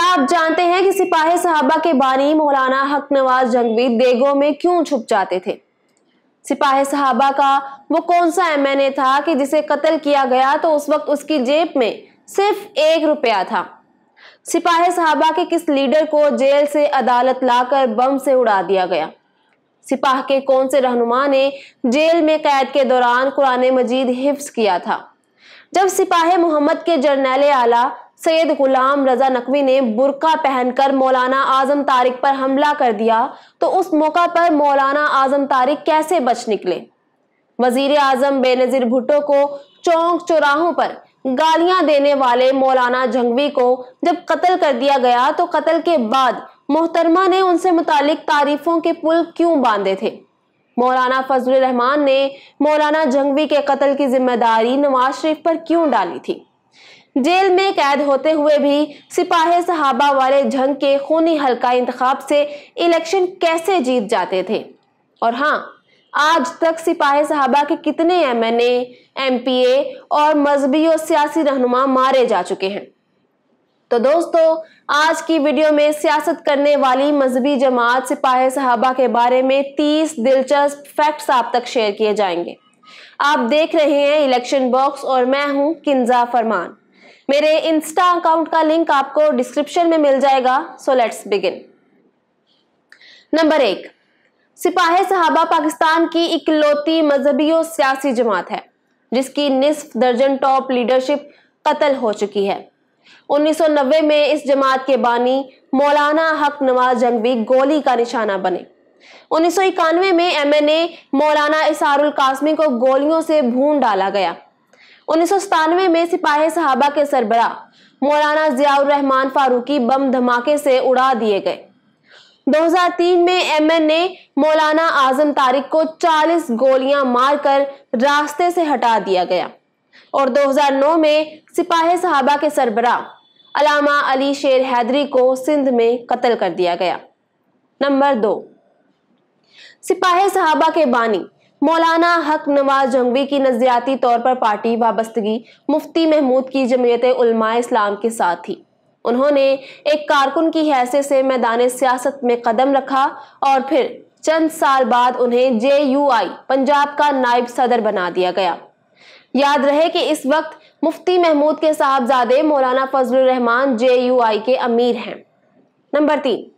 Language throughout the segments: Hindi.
क्या आप जानते हैं कि सिपाही साहबा के बानी मौलाना हक नवाज जंगवी देगो में क्यों छुप जाते थे सिपाही साहबा का वो कौन सा एमएनए था कि जिसे कत्ल किया गया तो उस वक्त उसकी जेब में सिर्फ एक रुपया था सिपाही साहबा के किस लीडर को जेल से अदालत लाकर बम से उड़ा दिया गया सिपाह के कौन से रहनुमा ने जेल में कैद के दौरान कुरान मजीद हिफ्स किया था जब सिपाही मोहम्मद के जर्नैल आला सैयद गुलाम रजा नकवी ने बुरका पहनकर मौलाना आजम तारिक पर हमला कर दिया तो उस मौका पर मौलाना आजम तारिक कैसे बच निकले वजीर आजम बेनजीर भुट्टो को चौंक चौराहों पर गालियां देने वाले मौलाना जंगवी को जब कत्ल कर दिया गया तो कत्ल के बाद मोहतरमा ने उनसे मुतालिक तारीफों के पुल क्यों बांधे थे मौलाना फजल रहमान ने मौलाना जंगवी के कत्ल की जिम्मेदारी नवाज शरीफ पर क्यों डाली थी जेल में कैद होते हुए भी सिपाही सहाबा वाले जंग के खूनी हल्का इंतखा से इलेक्शन कैसे जीत जाते थे और हाँ आज तक सिपाही साहबा के कितने एम एन ए और मजहबी और सियासी रहनुमा मारे जा चुके हैं तो दोस्तों आज की वीडियो में सियासत करने वाली मजहबी जमात सिपाही साहबा के बारे में 30 दिलचस्प फैक्ट्स आप तक शेयर किए जाएंगे आप देख रहे हैं इलेक्शन बॉक्स और मैं हूं किंजा फरमान मेरे इंस्टा अकाउंट का लिंक आपको डिस्क्रिप्शन में मिल जाएगा सो लेट्स बिगिन नंबर एक सिपाही सहाबा पाकिस्तान की इकलौती मजहबी और सियासी जमात है जिसकी निसफ दर्जन टॉप लीडरशिप कत्ल हो चुकी है 1990 में इस जमात के बानी मौलाना हक नवाज जंगवी गोली का निशाना बने उन्नीस में एमएनए मौलाना इसारुल कासमी को गोलियों से भून डाला गया उन्नीस में सिपाही सहाबा के सरबरा मौलाना जियाउर रहमान फारूकी बम धमाके से उड़ा दिए गए 2003 में एमएन ने मौलाना आजम तारिक को 40 गोलियां मारकर रास्ते से हटा दिया गया और 2009 में सिपाही सहाबा के सरबरा अलामा अली शेर हैदरी को सिंध में कत्ल कर दिया गया नंबर दो सिपाही सहाबा के बानी मौलाना हक नवाज जंगवी की नजरियाती तौर पर पार्टी वाबस्तगी मुफ्ती महमूद की जमीयत उलमा इस्लाम के साथ थी उन्होंने एक कारकुन की हैसियत से मैदान सियासत में कदम रखा और फिर चंद साल बाद उन्हें जे यू आई पंजाब का नायब सदर बना दिया गया याद रहे कि इस वक्त मुफ्ती महमूद के साहबजादे मौलाना फजल रहमान जे यू आई के अमीर हैं नंबर तीन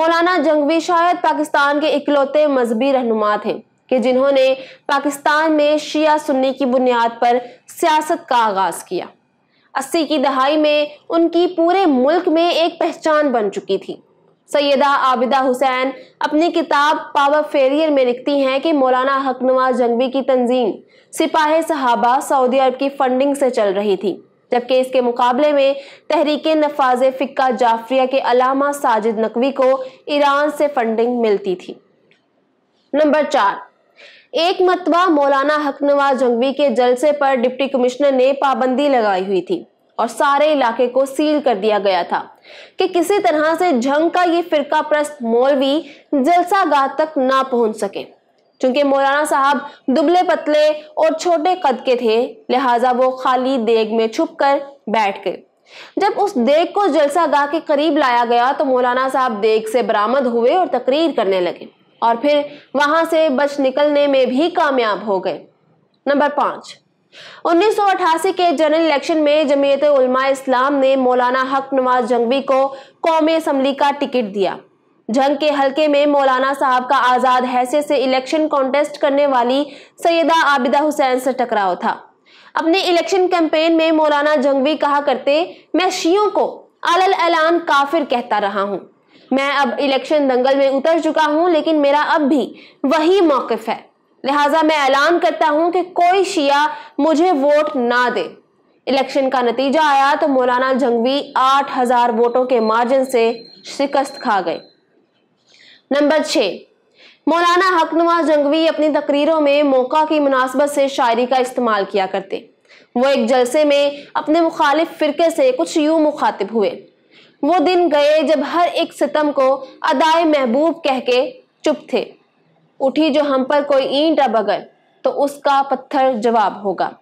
मौलाना जंगवी शायद पाकिस्तान के इकलौते मजहबी रहनुमा थे कि जिन्होंने पाकिस्तान में शिया सुन्नी की बुनियाद पर सियासत का आगाज किया अस्सी की दहाई में उनकी पूरे मुल्क में एक पहचान बन चुकी थी सैदा आबिदा हुसैन अपनी किताब पावर फेलियर में लिखती हैं कि मौलाना हकनवा जंगवी की तंजीम सिपाही सहाबा सऊदी अरब की फंडिंग से चल रही थी जबकि इसके मुकाबले में तहरीक नफाज फ़िक्का जाफरिया के अलामा साजिद नकवी को ईरान से फंडिंग मिलती थी नंबर चार एक मतवा मौलाना हकनवाज जंगवी के जलसे पर डिप्टी कमिश्नर ने पाबंदी लगाई हुई थी और सारे इलाके को सील कर दिया गया था कि किसी तरह से जंग का ये फिरका प्रस्त मौलवी जलसा गाह तक ना पहुंच सके चूंकि मौलाना साहब दुबले पतले और छोटे कद के थे लिहाजा वो खाली देग में छुप कर बैठ गए जब उस देग को जलसा गाह के करीब लाया गया तो मौलाना साहब देग से बरामद हुए और तकरीर करने लगे और फिर वहां से बच निकलने में भी कामयाब हो गए नंबर पांच 1988 के जनरल इलेक्शन में जमीयत उलमा इस्लाम ने मौलाना हक नवाज जंगवी को कौमी असम्बली का टिकट दिया जंग के हलके में मौलाना साहब का आज़ाद हैसे से इलेक्शन कॉन्टेस्ट करने वाली सैयदा आबिदा हुसैन से टकराव था अपने इलेक्शन कैंपेन में मौलाना जंगवी कहा करते मैं शियों को अल एलान काफिर कहता रहा हूँ मैं अब इलेक्शन दंगल में उतर चुका हूँ लेकिन मेरा अब भी वही मौकफ है लिहाजा मैं ऐलान करता हूँ कि कोई शिया मुझे वोट ना दे इलेक्शन का नतीजा आया तो मौलाना जंगवी 8000 वोटों के मार्जिन से शिकस्त खा गए नंबर छ मौलाना हकनवा जंगवी अपनी तकरीरों में मौका की मुनासबत से शायरी का इस्तेमाल किया करते वो एक जलसे में अपने मुखालिफ फिरके से कुछ यूं मुखातिब हुए वो दिन गए जब हर एक सितम को अदाए महबूब कह के चुप थे उठी जो हम पर कोई ईंट आ बगर तो उसका पत्थर जवाब होगा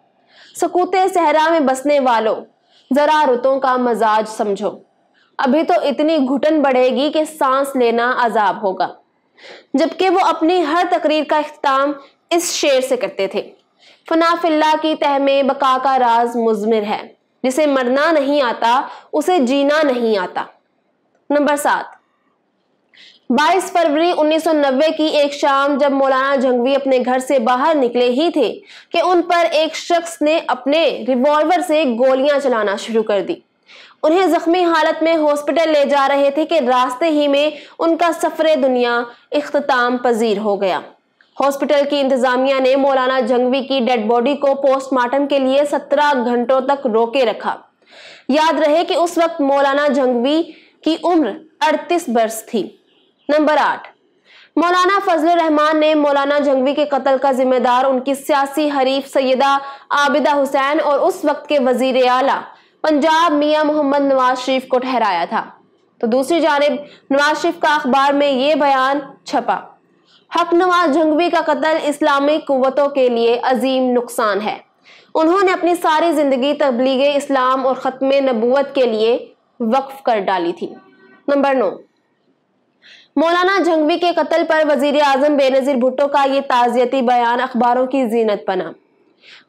सकूते सहरा में बसने वालों जरा रुतों का मजाज समझो अभी तो इतनी घुटन बढ़ेगी कि सांस लेना अजाब होगा जबकि वो अपनी हर तकरीर का अख्ताम इस शेर से करते थे फनाफिल्ला की तह में बका का राज मुजमिर है जिसे मरना नहीं आता उसे जीना नहीं आता नंबर सात 22 फरवरी 1990 की एक शाम जब मौलाना जंगवी अपने घर से बाहर निकले ही थे कि उन पर एक शख्स ने अपने रिवॉल्वर से गोलियां चलाना शुरू कर दी उन्हें जख्मी हालत में हॉस्पिटल ले जा रहे थे कि रास्ते ही में उनका सफरे दुनिया इख्ताम पजीर हो गया हॉस्पिटल की इंतजामिया ने मौलाना जंगवी की डेड बॉडी को पोस्टमार्टम के लिए 17 घंटों तक रोके रखा याद रहे कि उस वक्त मौलाना जंगवी की उम्र 38 वर्ष थी नंबर आठ मौलाना फजल रहमान ने मौलाना जंगवी के कत्ल का जिम्मेदार उनकी सियासी हरीफ सैदा आबिदा हुसैन और उस वक्त के वजीर आला पंजाब मियाँ मोहम्मद नवाज शरीफ को ठहराया था तो दूसरी जानब नवाज शरीफ का अखबार में ये बयान छपा हकनवाज जंगवी का कत्ल इस्लामी कुतों के लिए अजीम नुकसान है उन्होंने अपनी सारी ज़िंदगी तबलीग इस्लाम और ख़त्म नबूत के लिए वक्फ कर डाली थी नंबर नौ मौलाना जंगवी के कत्ल पर वजीर अजम बेनज़ीर भुट्टो का ये ताज़ियती बयान अखबारों की जीनत बना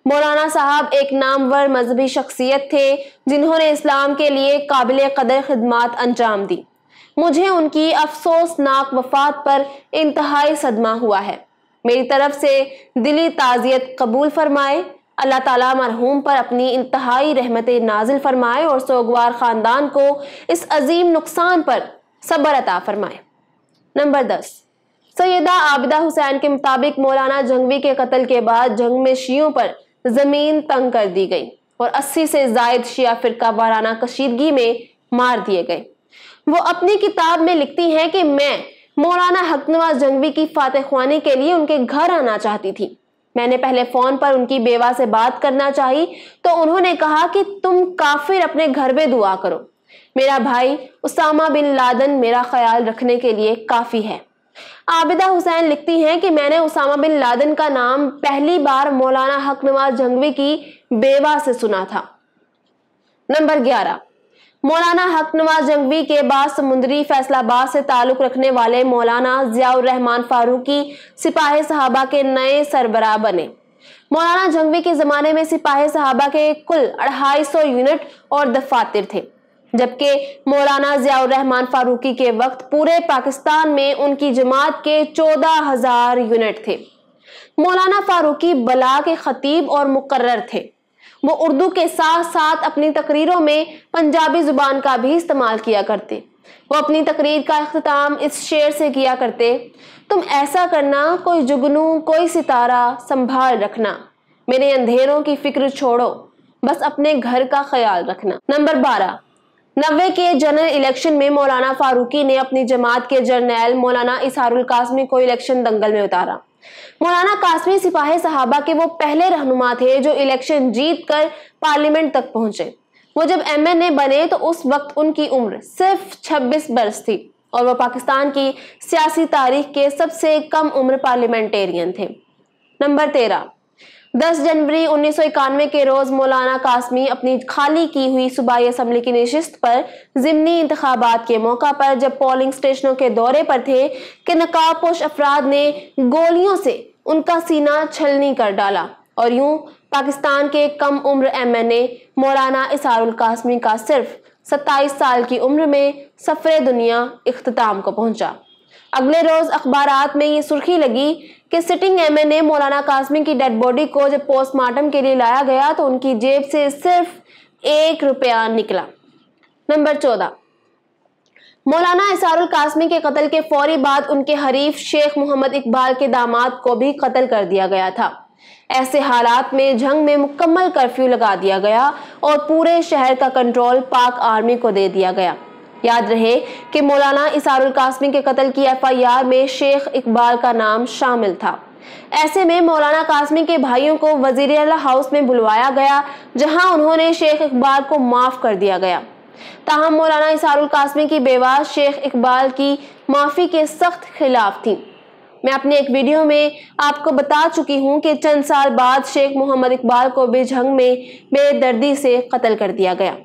मौलाना साहब एक नामवर मजहबी शख्सियत थे जिन्होंने इस्लाम के लिए काबिल कदर खदमात अंजाम दी मुझे उनकी अफसोसनाक वफात पर इंतहाई सदमा हुआ है मेरी तरफ से दिली ताज़ियत कबूल फरमाए अल्लाह ताला मरहूम पर अपनी इंतहाई रहमत नाजिल फरमाए और सोगवार ख़ानदान को इस अजीम नुकसान पर सब्र अता फरमाए नंबर दस सैदा आबिदा हुसैन के मुताबिक मौलाना जंगवी के कत्ल के बाद जंग में शियों पर ज़मीन तंग कर दी गई और अस्सी से जायद शिया फिर वाराना कशीदगी में मार दिए गए वो अपनी किताब में लिखती हैं कि मैं मौलाना हकनवाज जंगवी की फातह खुआने के लिए उनके घर आना चाहती थी मैंने पहले फोन पर उनकी बेवा से बात करना चाही तो उन्होंने कहा कि तुम काफिर अपने घर में दुआ करो मेरा भाई उसामा बिन लादन मेरा ख्याल रखने के लिए काफ़ी है आबिदा हुसैन लिखती हैं कि मैंने उसामा बिन लादन का नाम पहली बार मौलाना हकनवाज जंगवी की बेवा से सुना था नंबर ग्यारह मौलाना नवाज जंगवी के बाद समुद्री फैसलाबाद से ताल्लुक रखने वाले मौलाना जियाउर रहमान फारूकी सिपाही सहाबा के नए सरबरा बने मौलाना जंगवी के ज़माने में सिपाही सहाबा के कुल अढ़ाई सौ यूनिट और दफातर थे जबकि मौलाना जियाउर रहमान फारूकी के वक्त पूरे पाकिस्तान में उनकी जमात के चौदह हजार यूनिट थे मौलाना फारूकी बला के खतीब और मुकर्र थे वो उर्दू के साथ साथ अपनी तकरीरों में पंजाबी ज़ुबान का भी इस्तेमाल किया करते वो अपनी तकरीर का अख्ताम इस शेर से किया करते तुम ऐसा करना कोई जुगनू कोई सितारा संभाल रखना मेरे अंधेरों की फिक्र छोड़ो बस अपने घर का ख्याल रखना नंबर बारह नब्बे के जनरल इलेक्शन में मौलाना फारूकी ने अपनी जमात के जर्नैल मौलाना इसहारुल कासमी को इलेक्शन दंगल में उतारा मौलाना कासमी सिपाही साहबा के वो पहले रहनुमा थे जो इलेक्शन जीत कर पार्लियामेंट तक पहुंचे वो जब एमएनए बने तो उस वक्त उनकी उम्र सिर्फ 26 वर्ष थी और वो पाकिस्तान की सियासी तारीख के सबसे कम उम्र पार्लियामेंटेरियन थे नंबर तेरह 10 जनवरी उन्नीस के रोज मौलाना कासमी अपनी खाली की हुई सूबाई असम्बली की नशस्त पर जिमनी इंतबात के मौका पर जब पोलिंग स्टेशनों के दौरे पर थे कि नकाबपोश अफराद ने गोलियों से उनका सीना छलनी कर डाला और यूं पाकिस्तान के कम उम्र एम एन ए मौलाना इसारुल कासमी का सिर्फ सत्ताईस साल की उम्र में सफरे दुनिया इख्ताम को पहुंचा अगले रोज अखबार में ये सुर्खी लगी कि सिटिंग एमएनए मौलाना कासमी की डेड बॉडी को जब पोस्टमार्टम के लिए लाया गया तो उनकी जेब से सिर्फ एक रुपया निकला नंबर चौदह मौलाना इसारुल कासमी के कत्ल के फौरी बाद उनके हरीफ शेख मोहम्मद इकबाल के दामाद को भी कत्ल कर दिया गया था ऐसे हालात में जंग में मुकम्मल कर्फ्यू लगा दिया गया और पूरे शहर का कंट्रोल पाक आर्मी को दे दिया गया याद रहे कि मौलाना इसारुल कासमी के कत्ल की एफआईआर में शेख इकबाल का नाम शामिल था ऐसे में मौलाना कासमी के भाइयों को वजीर अला हाउस में बुलवाया गया जहां उन्होंने शेख इकबाल को माफ़ कर दिया गया ताहम मौलाना इसारुल कासमी की बेवा शेख इकबाल की माफ़ी के सख्त खिलाफ थी मैं अपने एक वीडियो में आपको बता चुकी हूं कि चंद साल बाद शेख मोहम्मद इकबाल को बेझंग में बेदर्दी से कत्ल कर दिया गया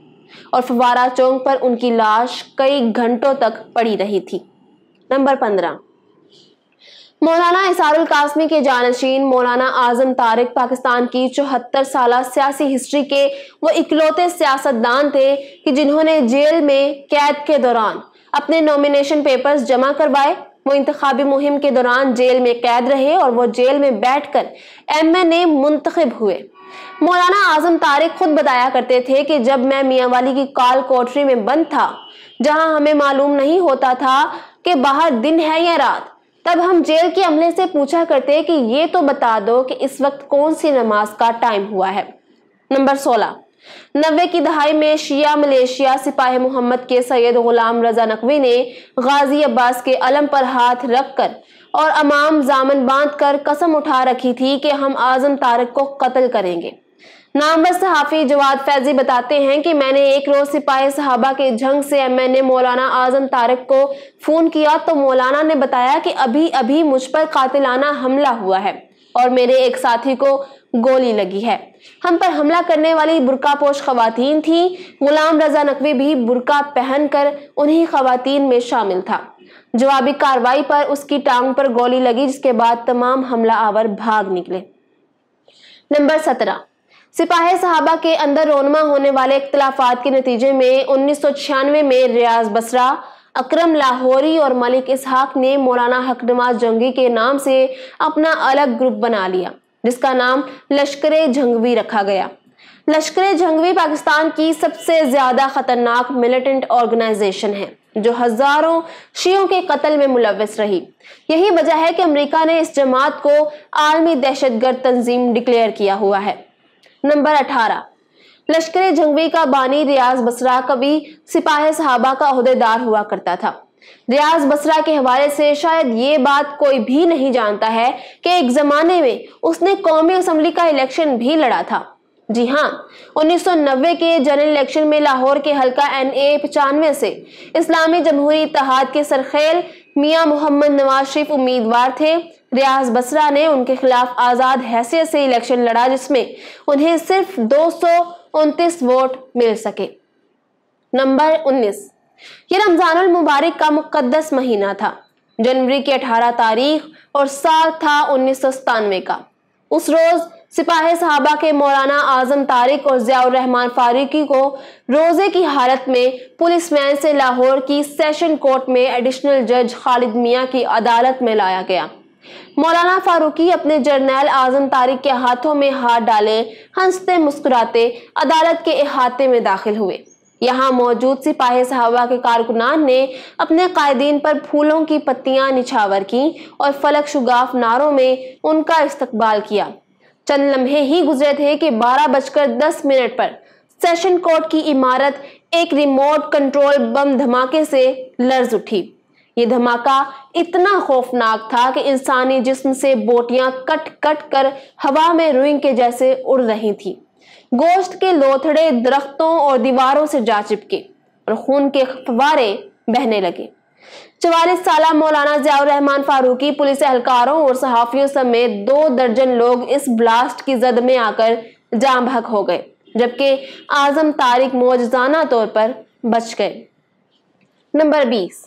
और फवारा चौक पर उनकी लाश कई घंटों तक पड़ी रही थी नंबर पंद्रह मौलाना इसारुल कासमी के जानशीन मौलाना आजम तारिक पाकिस्तान की चौहत्तर साल सियासी हिस्ट्री के वो इकलौते सियासतदान थे कि जिन्होंने जेल में कैद के दौरान अपने नॉमिनेशन पेपर्स जमा करवाए वो इंतबी मुहिम के दौरान जेल में कैद रहे और वो जेल में बैठ कर एम एन ए मुंतखब हुए मौलाना आजम तारिक खुद बताया करते थे कि जब मैं मियाँ वाली की काल कोठरी में बंद था जहाँ हमें मालूम नहीं होता था कि बाहर दिन है या रात तब हम जेल के अमले से पूछा करते कि ये तो बता दो कि इस वक्त कौन सी नमाज का टाइम हुआ है नंबर सोलह नब्बे की दहाई में शिया मलेशिया सिपाही मोहम्मद के सैयद गुलाम रजा नकवी ने गाजी अब्बास के अलम पर हाथ रख कर और अमाम जामन बांध कर कसम उठा रखी थी कि हम आजम तारक को कत्ल करेंगे नामवर सहाफ़ी जवाद फैजी बताते हैं कि मैंने एक रोज़ सिपाही सहाबा के झंग से मैंने मौलाना आजम तारक को फ़ोन किया तो मौलाना ने बताया कि अभी अभी मुझ पर कातिलाना हमला हुआ है और मेरे एक साथी को गोली लगी है हम पर हमला करने वाली बुरकापोश खवतिन थी गुलाम रजा नकवी भी बुरका पहनकर उन्हीं खातन में शामिल था जवाबी कार्रवाई पर उसकी टांग पर गोली लगी जिसके बाद तमाम हमला आवर भाग निकले नंबर सत्रह सिपाही साहबा के अंदर रोनमा होने वाले इख्तलाफात के नतीजे में उन्नीस सौ छियानवे में रियाज बसरा अक्रम लाहौरी और मलिक इसहाक ने मौलाना हकनवाज जंगी के नाम से अपना अलग ग्रुप बना लिया जिसका नाम लश्कर जंगवी रखा गया लश्कर जंगवी पाकिस्तान की सबसे ज्यादा खतरनाक मिलिटेंट ऑर्गेनाइजेशन है जो हजारों शियों के कत्ल में मुलविस रही यही वजह है कि अमेरिका ने इस जमात को आलमी दहशतगर्द तंजीम डिक्लेयर किया हुआ है नंबर अठारह लश्कर जंगवी का बानी रियाज बसरा कवि सिपाही साहबा का अहदेदार हुआ करता था रियाज बसरा के हवाले से शायद ये बात कोई भी नहीं जानता है कि एक जमाने में उसने कौमी असम्बली का इलेक्शन भी लड़ा था जी हाँ 1990 के जनरल इलेक्शन में लाहौर के हलका एन ए पचानवे से इस्लामी जमहूरी इतिहाद के सरखेल मियां मोहम्मद नवाज शरीफ उम्मीदवार थे रियाज बसरा ने उनके खिलाफ आज़ाद हैसियत से इलेक्शन लड़ा जिसमें उन्हें सिर्फ दो वोट मिल सके नंबर उन्नीस ये रमजानुल मुबारक का मुकदस महीना था जनवरी की 18 तारीख और साल था उन्नीस का उस रोज सिपाही साहबा के मौलाना आजम तारिक और जियाउररहमान फारूकी को रोजे की हालत में पुलिस वैन से लाहौर की सेशन कोर्ट में एडिशनल जज खालिद मियाँ की अदालत में लाया गया मौलाना फारूकी अपने जर्नैल आजम तारिक के हाथों में हाथ डाले हंसते मुस्कुराते अदालत के अहाते में दाखिल हुए यहाँ मौजूद सिपाही सहाबा के कारकुनान ने अपने कायदीन पर फूलों की पत्तियां निछावर की और फलक शुगाफ नारों में उनका इस्तकबाल किया चंद लम्हे ही गुजरे थे कि बारह बजकर दस मिनट पर सेशन कोर्ट की इमारत एक रिमोट कंट्रोल बम धमाके से लर्ज उठी ये धमाका इतना खौफनाक था कि इंसानी जिस्म से बोटियां कट कट कर हवा में रुई के जैसे उड़ रही थीं। गोश्त के लोथड़े दरख्तों और दीवारों से जा चिपके और खून के फवारे बहने लगे चवालीस साल मौलाना जियाउर रहमान फारूकी पुलिस एहलकारों और सहाफियों समेत दो दर्जन लोग इस ब्लास्ट की जद में आकर जाम भक हो गए जबकि आजम तारिक मोजाना तौर पर बच गए नंबर बीस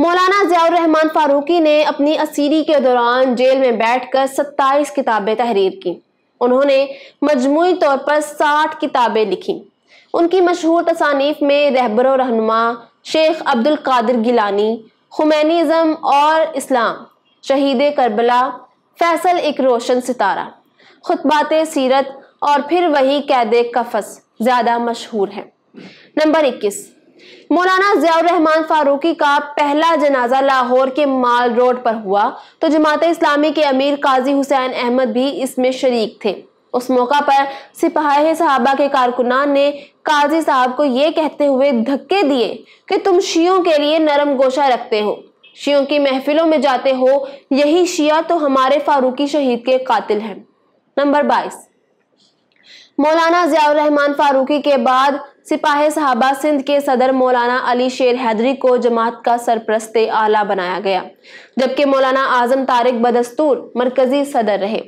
मौलाना जियाउर रहमान फारूकी ने अपनी असीरी के दौरान जेल में बैठकर 27 किताबें तहरीर की उन्होंने मजमू तौर पर साठ किताबें लिखी उनकी मशहूर तसानीफ में रहबर रहनुमा शेख अब्दुल कादिर गिलानी हुमैनिज़म और इस्लाम शहीद करबला फैसल एक रोशन सितारा खुतबात सीरत और फिर वही कैद कफस ज़्यादा मशहूर है नंबर इक्कीस मौलाना जियाउर रहमान फारूकी का पहला जनाजा लाहौर के माल रोड पर हुआ तो जमात इस्लामी के अमीर काजी हुसैन अहमद भी इसमें शरीक थे उस मौका पर सिपाही साहबा के कारकुनान ने काजी साहब को ये कहते हुए धक्के दिए कि तुम शियों के लिए नरम गोशा रखते हो शियों की महफिलों में जाते हो यही शिया तो हमारे फारूकी शहीद के कातिल हैं नंबर बाईस मौलाना जियाउर रहमान फारूकी के बाद सिपाही साहबा सिंध के सदर मौलाना अली शेर हैदरी को जमात का सरप्रस्त आला बनाया गया जबकि मौलाना आजम तारिक बदस्तूर मरकजी सदर रहे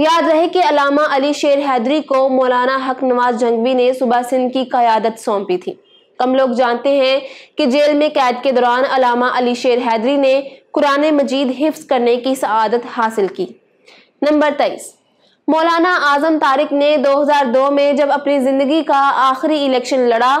याद रहे कि अलामा अली शेर हैदरी को मौलाना हक नवाज जंगवी ने सुबह सिंध की कयादत सौंपी थी कम लोग जानते हैं कि जेल में कैद के दौरान अलामा अली शेर हैदरी ने कुरान मजीद हिफ्स करने की सआदत हासिल की नंबर तेईस मौलाना आजम तारिक ने 2002 में जब अपनी जिंदगी का आखिरी इलेक्शन लड़ा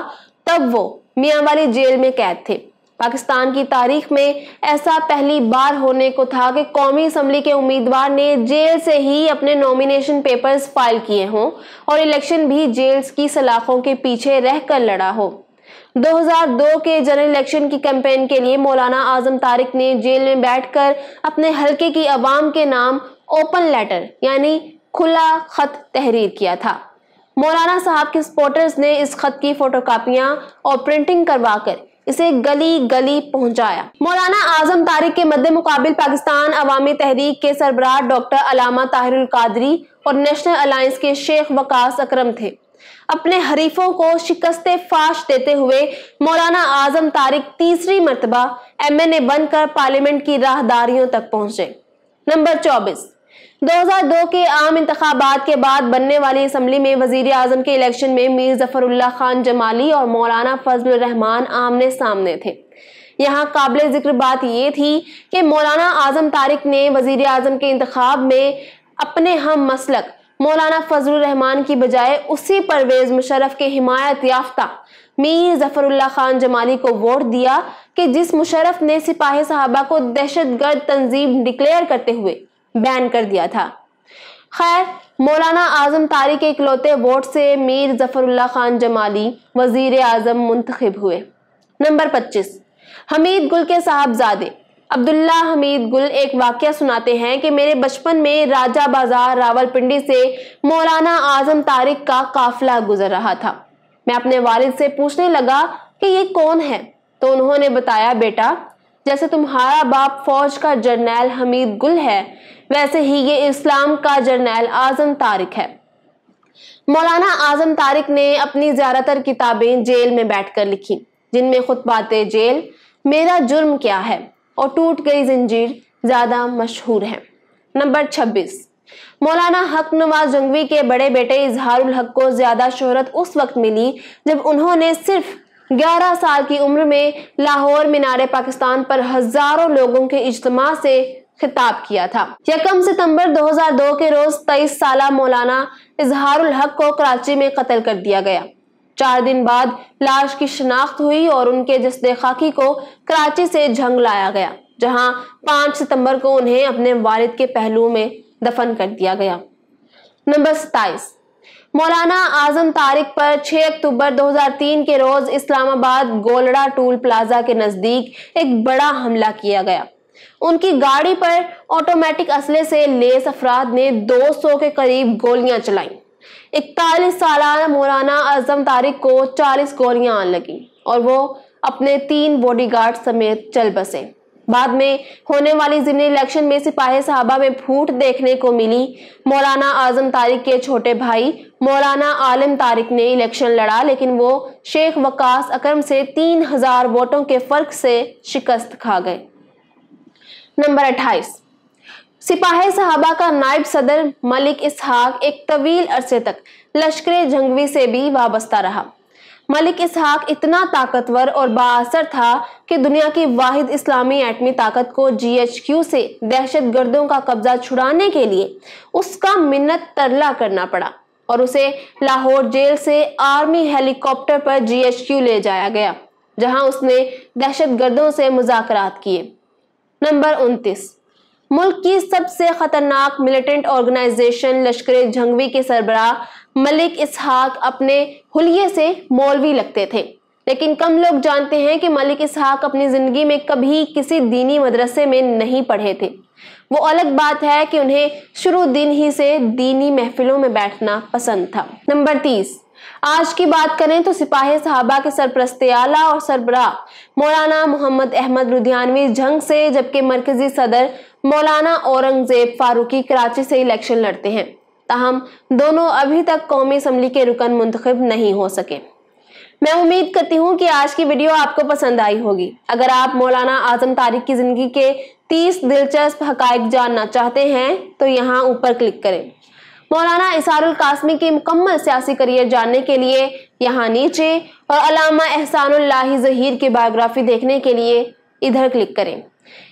तब वो मियांवाली जेल में कैद थे पाकिस्तान की तारीख में ऐसा पहली बार होने को था कि कौमी असम्बली के उम्मीदवार ने जेल से ही अपने नॉमिनेशन पेपर्स फाइल किए हों और इलेक्शन भी जेल की सलाखों के पीछे रहकर लड़ा हो 2002 के जनरल इलेक्शन की कैंपेन के लिए मौलाना आजम तारिक ने जेल में बैठकर अपने हलके की आवाम के नाम ओपन लेटर यानी खुला खत तहरीर किया था मौलाना साहब के सपोर्टर्स ने इस खत की फोटो और प्रिंटिंग करवाकर इसे गली गली पहुंचाया मौलाना आजम तारिक के मद्दे मुकाबल पाकिस्तान अवामी तहरीक के सरबरा डॉक्टर अलामा ताहिरुल कादरी और नेशनल अलायंस के शेख वकास अक्रम थे अपने हरीफों को शिकस्त फाश देते हुए मौलाना आजम तारिक तीसरी मरतबा एम एन ए बनकर पार्लियामेंट की राहदारियों तक पहुंचे नंबर चौबीस 2002 के आम इंतबात के बाद बनने वाली असम्बली में वजीर अजम के इलेक्शन में मीर जफरुल्ला खान जमाली और मौलाना फजल रहमान आमने सामने थे यहाँ काबिल जिक्र बात ये थी कि मौलाना आजम तारिक ने वजीर अजम के इंतब में अपने हम मसलक मौलाना फजल रहमान की बजाय उसी परवेज मुशरफ के हिमायत याफ्ता मीर जफरुल्ला खान जमाली को वोट दिया कि जिस मुशरफ ने सिपाही साहबा को दहशत गर्द तंजीम डिक्लेयर करते हुए बैन कर दिया था खैर मौलाना आजम तारी के इकलौते वोट से मीर जफरुल्ला खान जमाली वजीर आजम मुंतखब हुए नंबर पच्चीस हमीद गुल के साहबजादे अब्दुल्ला हमीद गुल एक वाक्य सुनाते हैं कि मेरे बचपन में राजा बाजार रावलपिंडी से मौलाना आजम तारिक का काफिला गुजर रहा था मैं अपने वालिद से पूछने लगा कि ये कौन है तो उन्होंने बताया बेटा जैसे तुम्हारा बाप फौज का जर्नैल हमीद गुल है वैसे ही ये इस्लाम का जर्नैल आजम तारिक है मौलाना आजम तारिक ने अपनी ज़्यादातर किताबें जेल में बैठकर लिखी जिनमें खुद बातें जेल मेरा जुर्म क्या है और टूट गई जंजीर ज़्यादा मशहूर है नंबर छब्बीस मौलाना हक नवाज जंगवी के बड़े बेटे इजहारुल हक को ज़्यादा शोहरत उस वक्त मिली जब उन्होंने सिर्फ 11 साल की उम्र में लाहौर मीनारे पाकिस्तान पर हजारों लोगों के इज्तम से खिताब किया था यकम सितंबर 2002 के रोज 23 साल मौलाना इजहारुल हक को कराची में कत्ल कर दिया गया चार दिन बाद लाश की शनाख्त हुई और उनके जसद खाकी को कराची से झंग लाया गया जहां 5 सितंबर को उन्हें अपने वालिद के पहलू में दफन कर दिया गया नंबर सताइस मौलाना आजम तारिक पर 6 अक्टूबर 2003 के रोज इस्लामाबाद गोलड़ा टूल प्लाजा के नजदीक एक बड़ा हमला किया गया उनकी गाड़ी पर ऑटोमेटिक असले से लेस अफराद ने 200 के करीब गोलियां चलाई इकतालीस साल मौलाना आजम तारिक को 40 गोलियां आने लगी और वो अपने तीन बॉडीगार्ड समेत चल बसे बाद में होने वाली जिमनी इलेक्शन में सिपाही साहबा में फूट देखने को मिली मौलाना आजम तारिक के छोटे भाई मौलाना आलम तारिक ने इलेक्शन लड़ा लेकिन वो शेख वकास अकरम से तीन हजार वोटों के फर्क से शिकस्त खा गए नंबर अट्ठाईस सिपाही साहबा का नायब सदर मलिक इसहाक एक तवील अरसे तक लश्कर जंगवी से भी वाबस्ता रहा मलिक इसहाक इतना ताकतवर और बासर था कि दुनिया की वाहिद इस्लामी एटमी ताकत को जीएचक्यू से दहशत गर्दों का कब्जा छुड़ाने के लिए उसका मिन्नत तरला करना पड़ा और उसे लाहौर जेल से आर्मी हेलीकॉप्टर पर जीएचक्यू ले जाया गया जहां उसने दहशत गर्दों से मुजाकर किए नंबर उनतीस मुल्क की सबसे खतरनाक मिलिटेंट ऑर्गेनाइजेशन लश्कर झंगवी के सरबराह मलिक इसहाक अपने हुलिये से मौलवी लगते थे लेकिन कम लोग जानते हैं कि मलिक इसहाक अपनी ज़िंदगी में कभी किसी दीनी मदरसे में नहीं पढ़े थे वो अलग बात है कि उन्हें शुरू दिन ही से दीनी महफिलों में बैठना पसंद था नंबर तीस आज की बात करें तो सिपाही साहबा के सरप्रस्त आला और सरबरा मौलाना मोहम्मद अहमद लुधियानवी जंग से जबकि मरकजी सदर मौलाना औरंगजेब फारूकी कराची से इलेक्शन लड़ते हैं ताहम दोनों अभी तक कौमी असम्बली के रुकन मुंतखब नहीं हो सके मैं उम्मीद करती हूँ कि आज की वीडियो आपको पसंद आई होगी अगर आप मौलाना आजम तारिक की ज़िंदगी के 30 दिलचस्प हक जानना चाहते हैं तो यहाँ ऊपर क्लिक करें मौलाना इसारुल कासमी की मुकम्मल सियासी करियर जानने के लिए यहाँ नीचे और अलामा एहसानुल्लाह जहीर की बायोग्राफी देखने के लिए इधर क्लिक करें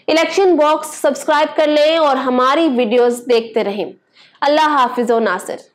इलेक्शन बॉक्स सब्सक्राइब कर लें और हमारी वीडियोज देखते रहें अल्लाह हाफिज़ नासिर